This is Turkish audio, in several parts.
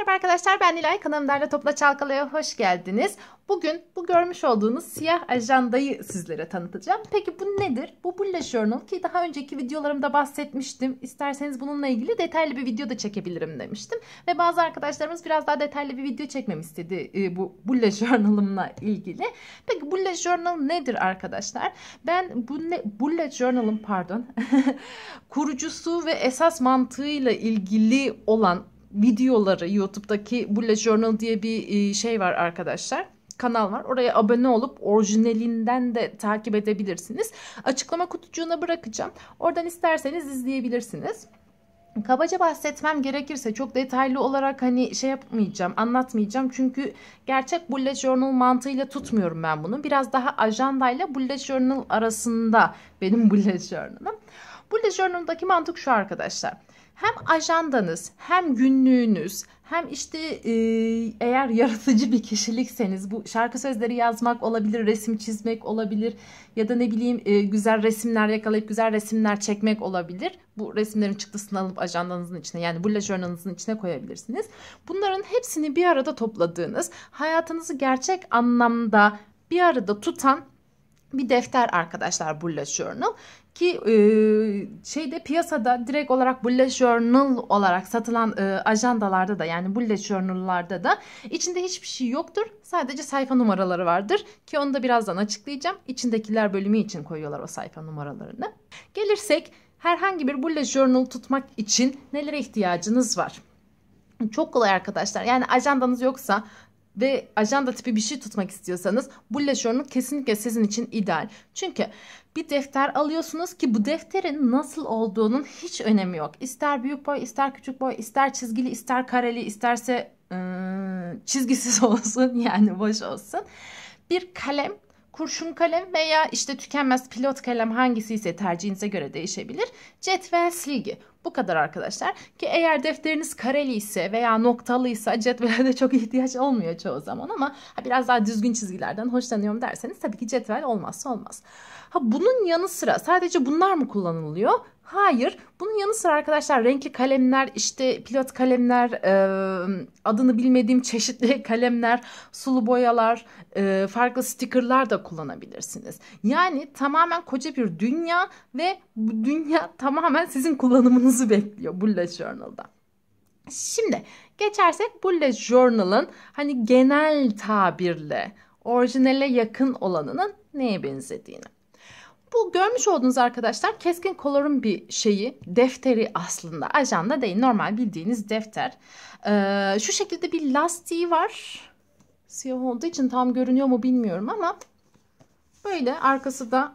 Merhaba arkadaşlar ben Nilay kanalımda Topla Çalkalıya hoş geldiniz. Bugün bu görmüş olduğunuz siyah ajandayı sizlere tanıtacağım. Peki bu nedir? Bu Bullet Journal ki daha önceki videolarımda bahsetmiştim. İsterseniz bununla ilgili detaylı bir video da çekebilirim demiştim. Ve bazı arkadaşlarımız biraz daha detaylı bir video çekmemi istedi e, bu Bullet Journal'ımla ilgili. Peki Bullet Journal nedir arkadaşlar? Ben bu ne, Bullet Journal'ın pardon kurucusu ve esas mantığıyla ilgili olan videoları YouTube'daki Bullet Journal diye bir e, şey var arkadaşlar kanal var. Oraya abone olup orijinalinden de takip edebilirsiniz. Açıklama kutucuğuna bırakacağım. Oradan isterseniz izleyebilirsiniz. Kabaca bahsetmem gerekirse çok detaylı olarak hani şey yapmayacağım, anlatmayacağım. Çünkü gerçek bullet journal mantığıyla tutmuyorum ben bunu. Biraz daha ajandayla bullet journal arasında benim bullet journal'ım. Bullet journal'daki mantık şu arkadaşlar hem ajandanız hem günlüğünüz hem işte e, eğer yaratıcı bir kişilikseniz bu şarkı sözleri yazmak olabilir, resim çizmek olabilir ya da ne bileyim e, güzel resimler yakalayıp güzel resimler çekmek olabilir. Bu resimlerin çıktısını alıp ajandanızın içine yani bullet journalınızın içine koyabilirsiniz. Bunların hepsini bir arada topladığınız, hayatınızı gerçek anlamda bir arada tutan bir defter arkadaşlar bullet journal ki e, şeyde piyasada direkt olarak bullet journal olarak satılan e, ajandalarda da yani bullet journal'larda da içinde hiçbir şey yoktur. Sadece sayfa numaraları vardır ki onu da birazdan açıklayacağım. İçindekiler bölümü için koyuyorlar o sayfa numaralarını. Gelirsek herhangi bir bullet journal tutmak için nelere ihtiyacınız var? Çok kolay arkadaşlar. Yani ajandanız yoksa ve ajanda tipi bir şey tutmak istiyorsanız bu leşörnün kesinlikle sizin için ideal. Çünkü bir defter alıyorsunuz ki bu defterin nasıl olduğunun hiç önemi yok. İster büyük boy, ister küçük boy, ister çizgili, ister kareli, isterse ıı, çizgisiz olsun yani boş olsun. Bir kalem kurşun kalem veya işte tükenmez pilot kalem hangisi ise tercihinize göre değişebilir. Cetvel silgi. Bu kadar arkadaşlar ki eğer defteriniz kareli ise veya noktalıysa cetvele de çok ihtiyaç olmuyor çoğu zaman ama biraz daha düzgün çizgilerden hoşlanıyorum derseniz tabii ki cetvel olmazsa olmaz. Ha bunun yanı sıra sadece bunlar mı kullanılıyor? Hayır. Bunun yanı sıra arkadaşlar renkli kalemler, işte pilot kalemler, e, adını bilmediğim çeşitli kalemler, sulu boyalar, e, farklı stickerlar de kullanabilirsiniz. Yani tamamen koca bir dünya ve bu dünya tamamen sizin kullanımınız cevabınızı bekliyor Bullet Journal'da. Şimdi geçersek Bullet Journal'ın hani genel tabirle orijinale yakın olanının neye benzediğini. Bu görmüş olduğunuz arkadaşlar keskin kolorun bir şeyi, defteri aslında. Ajanda değil, normal bildiğiniz defter. Ee, şu şekilde bir lastiği var. Siyah olduğu için tam görünüyor mu bilmiyorum ama böyle arkası da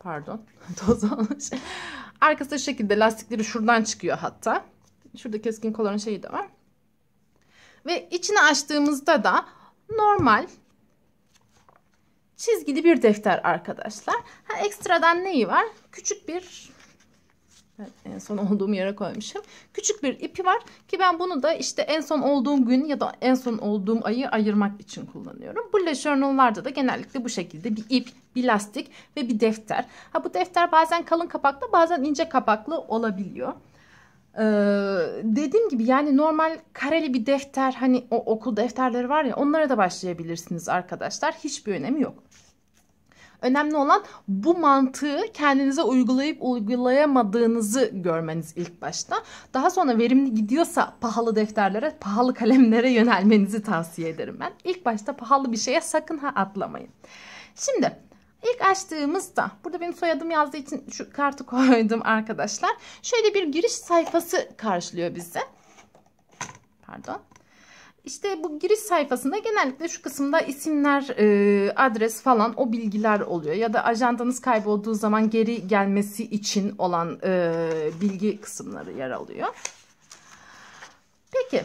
pardon toz olmuş. Arkası da şu şekilde lastikleri şuradan çıkıyor hatta. Şurada keskin kolların şeyi de var. Ve içine açtığımızda da normal çizgili bir defter arkadaşlar. Ha, ekstradan neyi var? Küçük bir en son olduğum yere koymuşum. Küçük bir ipi var ki ben bunu da işte en son olduğum gün ya da en son olduğum ayı ayırmak için kullanıyorum. Bu journal'larda da genellikle bu şekilde bir ip, bir lastik ve bir defter. Ha bu defter bazen kalın kapaklı bazen ince kapaklı olabiliyor. Ee, dediğim gibi yani normal kareli bir defter hani o okul defterleri var ya onlara da başlayabilirsiniz arkadaşlar. Hiçbir önemi yok. Önemli olan bu mantığı kendinize uygulayıp uygulayamadığınızı görmeniz ilk başta. Daha sonra verimli gidiyorsa pahalı defterlere, pahalı kalemlere yönelmenizi tavsiye ederim ben. İlk başta pahalı bir şeye sakın ha atlamayın. Şimdi ilk açtığımızda burada benim soyadım yazdığı için şu kartı koydum arkadaşlar. Şöyle bir giriş sayfası karşılıyor bizi. Pardon. İşte bu giriş sayfasında genellikle şu kısımda isimler, e, adres falan o bilgiler oluyor. Ya da ajandanız kaybolduğu zaman geri gelmesi için olan e, bilgi kısımları yer alıyor. Peki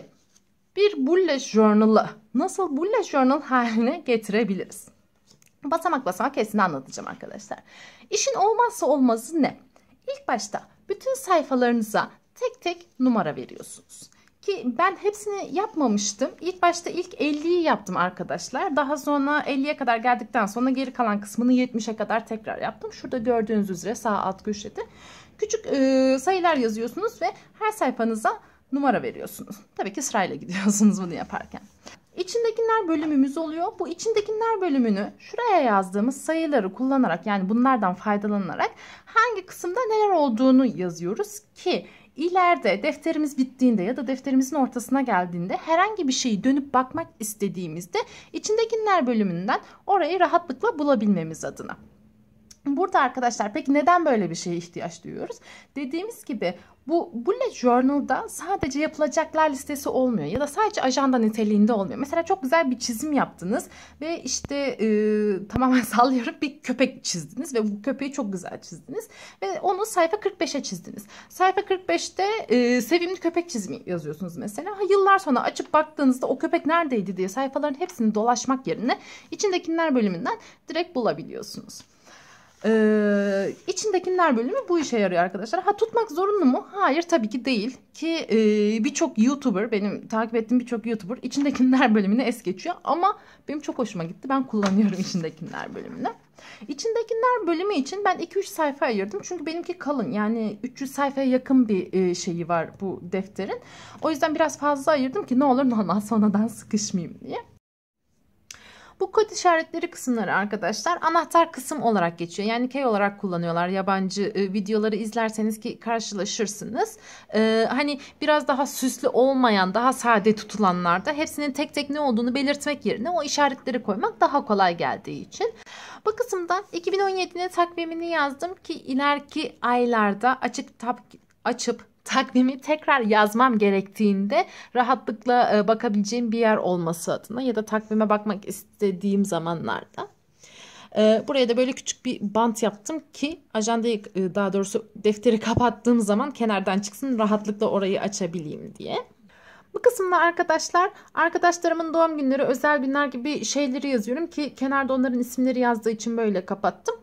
bir bullet journal'ı nasıl bullet journal haline getirebiliriz? Basamak basamak hepsini anlatacağım arkadaşlar. İşin olmazsa olmazı ne? İlk başta bütün sayfalarınıza tek tek numara veriyorsunuz. Ki ben hepsini yapmamıştım. İlk başta ilk 50'yi yaptım arkadaşlar. Daha sonra 50'ye kadar geldikten sonra geri kalan kısmını 70'e kadar tekrar yaptım. Şurada gördüğünüz üzere sağ alt köşede küçük e, sayılar yazıyorsunuz ve her sayfanıza numara veriyorsunuz. Tabii ki sırayla gidiyorsunuz bunu yaparken. İçindekiler bölümümüz oluyor. Bu içindekiler bölümünü şuraya yazdığımız sayıları kullanarak yani bunlardan faydalanarak hangi kısımda neler olduğunu yazıyoruz ki ileride defterimiz bittiğinde ya da defterimizin ortasına geldiğinde herhangi bir şeyi dönüp bakmak istediğimizde içindekiler bölümünden orayı rahatlıkla bulabilmemiz adına. Burada arkadaşlar peki neden böyle bir şeye ihtiyaç duyuyoruz? Dediğimiz gibi bu bullet journal'da sadece yapılacaklar listesi olmuyor ya da sadece ajanda niteliğinde olmuyor. Mesela çok güzel bir çizim yaptınız ve işte e, tamamen sallıyorum bir köpek çizdiniz ve bu köpeği çok güzel çizdiniz ve onu sayfa 45'e çizdiniz. Sayfa 45'te e, sevimli köpek çizimi yazıyorsunuz mesela. Ha, yıllar sonra açıp baktığınızda o köpek neredeydi diye sayfaların hepsini dolaşmak yerine içindekiler bölümünden direkt bulabiliyorsunuz. Ee, içindekiler bölümü bu işe yarıyor arkadaşlar. Ha tutmak zorunlu mu? Hayır tabii ki değil. Ki e, birçok YouTuber, benim takip ettiğim birçok YouTuber içindekiler bölümünü es geçiyor. Ama benim çok hoşuma gitti. Ben kullanıyorum içindekiler bölümünü. İçindekiler bölümü için ben 2-3 sayfa ayırdım. Çünkü benimki kalın. Yani 300 sayfaya yakın bir e, şeyi var bu defterin. O yüzden biraz fazla ayırdım ki ne olur normal sonradan sıkışmayayım diye. Bu kod işaretleri kısımları arkadaşlar anahtar kısım olarak geçiyor. Yani key olarak kullanıyorlar. Yabancı e, videoları izlerseniz ki karşılaşırsınız. E, hani biraz daha süslü olmayan, daha sade tutulanlarda hepsinin tek tek ne olduğunu belirtmek yerine o işaretleri koymak daha kolay geldiği için. Bu kısımda 2017'nin takvimini yazdım ki ileriki aylarda açık tab açıp takvimi tekrar yazmam gerektiğinde rahatlıkla e, bakabileceğim bir yer olması adına ya da takvime bakmak istediğim zamanlarda. E, buraya da böyle küçük bir bant yaptım ki ajandayı e, daha doğrusu defteri kapattığım zaman kenardan çıksın rahatlıkla orayı açabileyim diye. Bu kısımda arkadaşlar arkadaşlarımın doğum günleri özel günler gibi şeyleri yazıyorum ki kenarda onların isimleri yazdığı için böyle kapattım.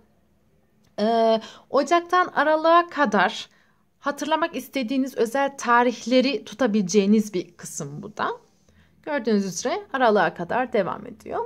Ocaktan aralığa kadar hatırlamak istediğiniz özel tarihleri tutabileceğiniz bir kısım bu da. Gördüğünüz üzere aralığa kadar devam ediyor.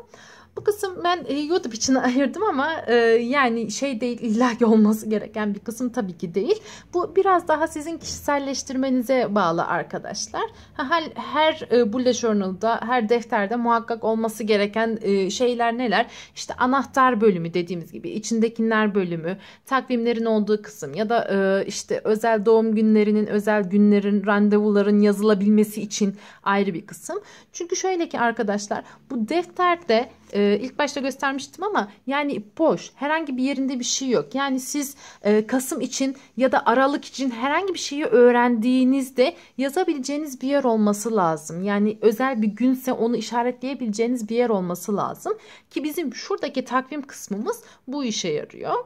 Bu kısım ben e, YouTube için ayırdım ama e, yani şey değil illa ki olması gereken bir kısım tabii ki değil. Bu biraz daha sizin kişiselleştirmenize bağlı arkadaşlar. Her, her e, bullet journal'da, her defterde muhakkak olması gereken e, şeyler neler? İşte anahtar bölümü dediğimiz gibi, içindekiler bölümü, takvimlerin olduğu kısım ya da işte özel doğum günlerinin, özel günlerin, randevuların yazılabilmesi için ayrı bir kısım. Çünkü şöyle ki arkadaşlar bu defterde e, ilk başta göstermiştim ama yani boş herhangi bir yerinde bir şey yok. Yani siz e, Kasım için ya da Aralık için herhangi bir şeyi öğrendiğinizde yazabileceğiniz bir yer olması lazım. Yani özel bir günse onu işaretleyebileceğiniz bir yer olması lazım ki bizim şuradaki takvim kısmımız bu işe yarıyor.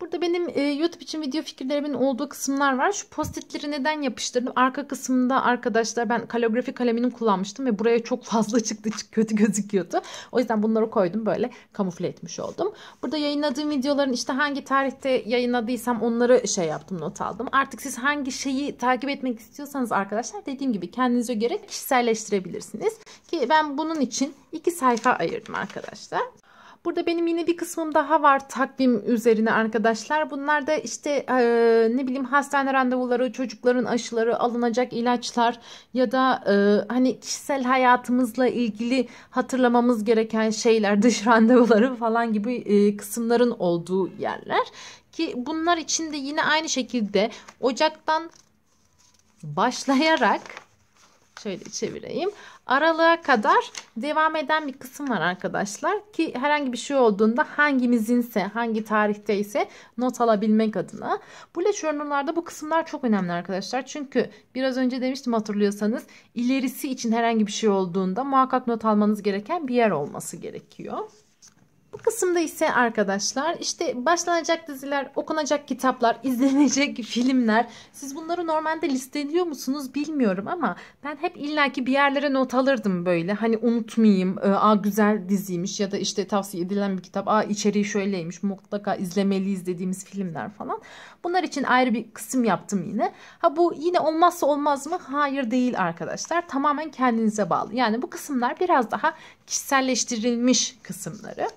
Burada benim e, YouTube için video fikirlerimin olduğu kısımlar var. Şu postitleri neden yapıştırdım? Arka kısmında arkadaşlar ben kalografi kalemini kullanmıştım ve buraya çok fazla çıktı. çok Kötü gözüküyordu. O yüzden bunları koydum böyle kamufle etmiş oldum. Burada yayınladığım videoların işte hangi tarihte yayınladıysam onları şey yaptım not aldım. Artık siz hangi şeyi takip etmek istiyorsanız arkadaşlar dediğim gibi kendinize göre kişiselleştirebilirsiniz. Ki ben bunun için iki sayfa ayırdım arkadaşlar. Burada benim yine bir kısmım daha var takvim üzerine arkadaşlar. Bunlar da işte e, ne bileyim hastane randevuları, çocukların aşıları, alınacak ilaçlar ya da e, hani kişisel hayatımızla ilgili hatırlamamız gereken şeyler, dış randevuları falan gibi e, kısımların olduğu yerler. Ki bunlar için de yine aynı şekilde Ocak'tan başlayarak şöyle çevireyim aralığa kadar devam eden bir kısım var arkadaşlar ki herhangi bir şey olduğunda hangimizinse hangi tarihte ise not alabilmek adına bu journal'larda bu kısımlar çok önemli arkadaşlar çünkü biraz önce demiştim hatırlıyorsanız ilerisi için herhangi bir şey olduğunda muhakkak not almanız gereken bir yer olması gerekiyor. Bu kısımda ise arkadaşlar işte başlanacak diziler, okunacak kitaplar, izlenecek filmler. Siz bunları normalde listeliyor musunuz bilmiyorum ama ben hep illaki bir yerlere not alırdım böyle. Hani unutmayayım, e, aa güzel diziymiş ya da işte tavsiye edilen bir kitap, aa içeriği şöyleymiş mutlaka izlemeliyiz dediğimiz filmler falan. Bunlar için ayrı bir kısım yaptım yine. Ha bu yine olmazsa olmaz mı? Hayır değil arkadaşlar. Tamamen kendinize bağlı. Yani bu kısımlar biraz daha kişiselleştirilmiş kısımları.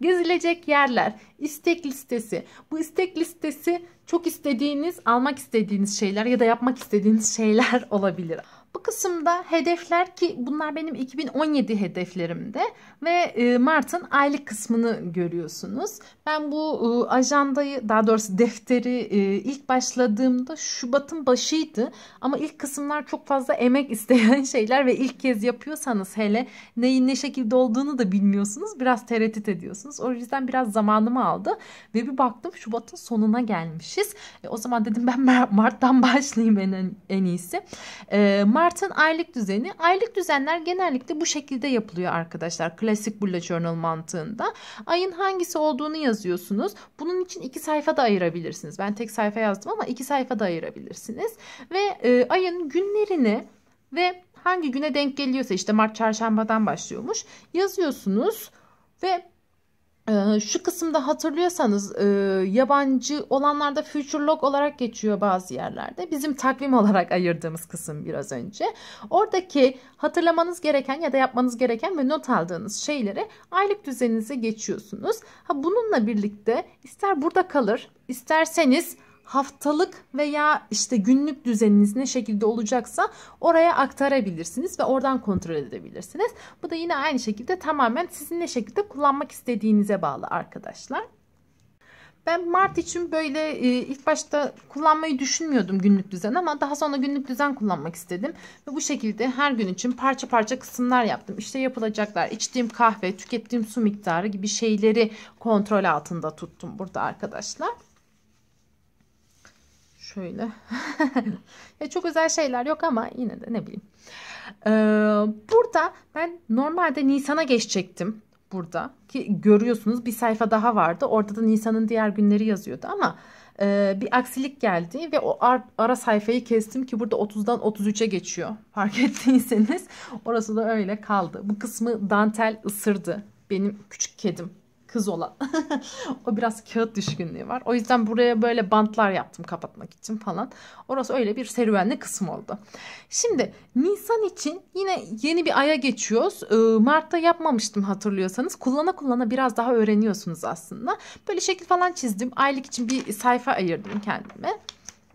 Gezilecek yerler, istek listesi. Bu istek listesi çok istediğiniz, almak istediğiniz şeyler ya da yapmak istediğiniz şeyler olabilir. Bu kısımda hedefler ki bunlar benim 2017 hedeflerimde ve e, Mart'ın aylık kısmını görüyorsunuz. Ben bu e, ajandayı daha doğrusu defteri e, ilk başladığımda Şubat'ın başıydı ama ilk kısımlar çok fazla emek isteyen şeyler ve ilk kez yapıyorsanız hele neyin ne şekilde olduğunu da bilmiyorsunuz biraz tereddüt ediyorsunuz. O yüzden biraz zamanımı aldı ve bir baktım Şubat'ın sonuna gelmişiz. E, o zaman dedim ben Mart'tan başlayayım en, en iyisi. E, Mart Mart'ın aylık düzeni. Aylık düzenler genellikle bu şekilde yapılıyor arkadaşlar. Klasik bullet journal mantığında. Ayın hangisi olduğunu yazıyorsunuz. Bunun için iki sayfa da ayırabilirsiniz. Ben tek sayfa yazdım ama iki sayfa da ayırabilirsiniz. Ve e, ayın günlerini ve hangi güne denk geliyorsa işte Mart çarşambadan başlıyormuş. Yazıyorsunuz ve ee, şu kısımda hatırlıyorsanız e, yabancı olanlarda futurelog olarak geçiyor bazı yerlerde. Bizim takvim olarak ayırdığımız kısım biraz önce. Oradaki hatırlamanız gereken ya da yapmanız gereken ve not aldığınız şeyleri aylık düzeninize geçiyorsunuz. Ha, bununla birlikte ister burada kalır isterseniz haftalık veya işte günlük düzeniniz ne şekilde olacaksa oraya aktarabilirsiniz ve oradan kontrol edebilirsiniz. Bu da yine aynı şekilde tamamen sizin ne şekilde kullanmak istediğinize bağlı arkadaşlar. Ben Mart için böyle e, ilk başta kullanmayı düşünmüyordum günlük düzen ama daha sonra günlük düzen kullanmak istedim. Ve bu şekilde her gün için parça parça kısımlar yaptım. İşte yapılacaklar, içtiğim kahve, tükettiğim su miktarı gibi şeyleri kontrol altında tuttum burada arkadaşlar şöyle. ya çok özel şeyler yok ama yine de ne bileyim. Ee, burada ben normalde Nisan'a geçecektim burada ki görüyorsunuz bir sayfa daha vardı. Orada da Nisan'ın diğer günleri yazıyordu ama e, bir aksilik geldi ve o ar, ara sayfayı kestim ki burada 30'dan 33'e geçiyor. Fark ettiyseniz orası da öyle kaldı. Bu kısmı dantel ısırdı benim küçük kedim kız olan. o biraz kağıt düşkünlüğü var. O yüzden buraya böyle bantlar yaptım kapatmak için falan. Orası öyle bir serüvenli kısım oldu. Şimdi Nisan için yine yeni bir aya geçiyoruz. Ee, Mart'ta yapmamıştım hatırlıyorsanız. Kullana kullana biraz daha öğreniyorsunuz aslında. Böyle şekil falan çizdim. Aylık için bir sayfa ayırdım kendime.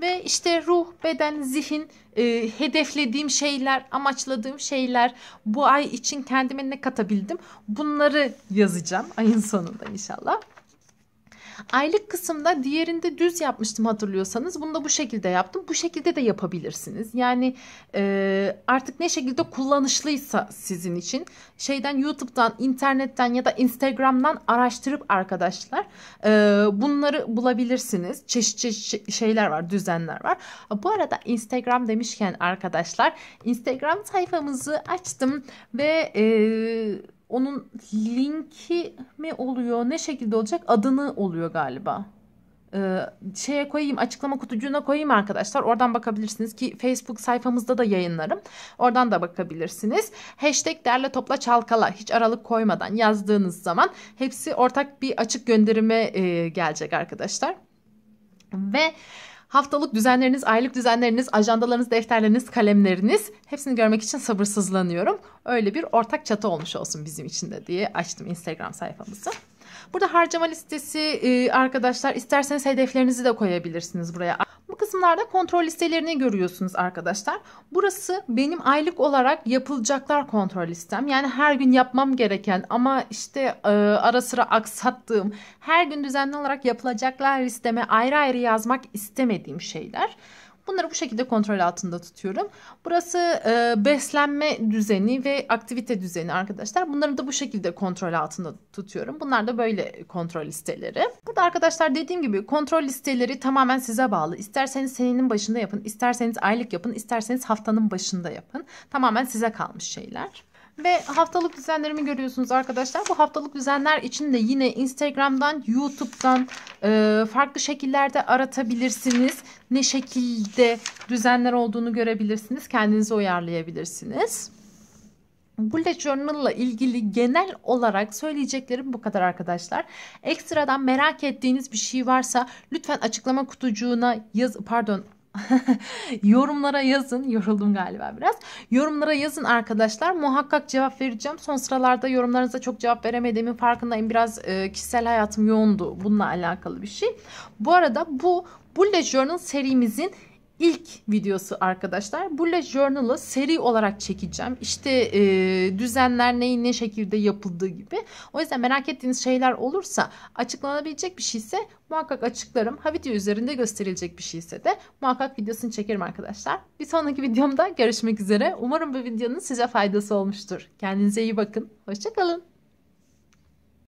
Ve işte ruh, beden, zihin, e, hedeflediğim şeyler, amaçladığım şeyler, bu ay için kendime ne katabildim bunları yazacağım ayın sonunda inşallah. Aylık kısımda diğerinde düz yapmıştım hatırlıyorsanız. Bunu da bu şekilde yaptım. Bu şekilde de yapabilirsiniz. Yani e, artık ne şekilde kullanışlıysa sizin için şeyden YouTube'dan, internetten ya da Instagram'dan araştırıp arkadaşlar e, bunları bulabilirsiniz. Çeşit çeşit şey, şeyler var, düzenler var. Bu arada Instagram demişken arkadaşlar Instagram sayfamızı açtım ve e, onun linki mi oluyor ne şekilde olacak adını oluyor galiba ee, şeye koyayım açıklama kutucuğuna koyayım arkadaşlar oradan bakabilirsiniz ki Facebook sayfamızda da yayınlarım oradan da bakabilirsiniz hashtag derle topla çalkala hiç aralık koymadan yazdığınız zaman hepsi ortak bir açık gönderime e, gelecek arkadaşlar ve Haftalık düzenleriniz, aylık düzenleriniz, ajandalarınız, defterleriniz, kalemleriniz hepsini görmek için sabırsızlanıyorum. Öyle bir ortak çatı olmuş olsun bizim için de diye açtım Instagram sayfamızı. Burada harcama listesi arkadaşlar isterseniz hedeflerinizi de koyabilirsiniz buraya. Bu kısımlarda kontrol listelerini görüyorsunuz arkadaşlar. Burası benim aylık olarak yapılacaklar kontrol listem. Yani her gün yapmam gereken ama işte e, ara sıra aksattığım, her gün düzenli olarak yapılacaklar listeme ayrı ayrı yazmak istemediğim şeyler. Bunları bu şekilde kontrol altında tutuyorum. Burası e, beslenme düzeni ve aktivite düzeni arkadaşlar. Bunları da bu şekilde kontrol altında tutuyorum. Bunlar da böyle kontrol listeleri. Burada arkadaşlar dediğim gibi kontrol listeleri tamamen size bağlı. İsterseniz senenin başında yapın, isterseniz aylık yapın, isterseniz haftanın başında yapın. Tamamen size kalmış şeyler. Ve haftalık düzenlerimi görüyorsunuz arkadaşlar. Bu haftalık düzenler için de yine Instagram'dan, YouTube'dan e, farklı şekillerde aratabilirsiniz. Ne şekilde düzenler olduğunu görebilirsiniz. Kendinizi uyarlayabilirsiniz. Bullet Journal ile ilgili genel olarak söyleyeceklerim bu kadar arkadaşlar. Ekstradan merak ettiğiniz bir şey varsa lütfen açıklama kutucuğuna yaz pardon Yorumlara yazın. Yoruldum galiba biraz. Yorumlara yazın arkadaşlar. Muhakkak cevap vereceğim. Son sıralarda yorumlarınıza çok cevap veremediğimin farkındayım. Biraz e, kişisel hayatım yoğundu bununla alakalı bir şey. Bu arada bu Bullet Journal serimizin ilk videosu arkadaşlar. Bu Le Journal'ı seri olarak çekeceğim. İşte e, düzenler neyin ne şekilde yapıldığı gibi. O yüzden merak ettiğiniz şeyler olursa açıklanabilecek bir şeyse muhakkak açıklarım. Ha video üzerinde gösterilecek bir şeyse de muhakkak videosunu çekerim arkadaşlar. Bir sonraki videomda görüşmek üzere. Umarım bu videonun size faydası olmuştur. Kendinize iyi bakın. Hoşçakalın.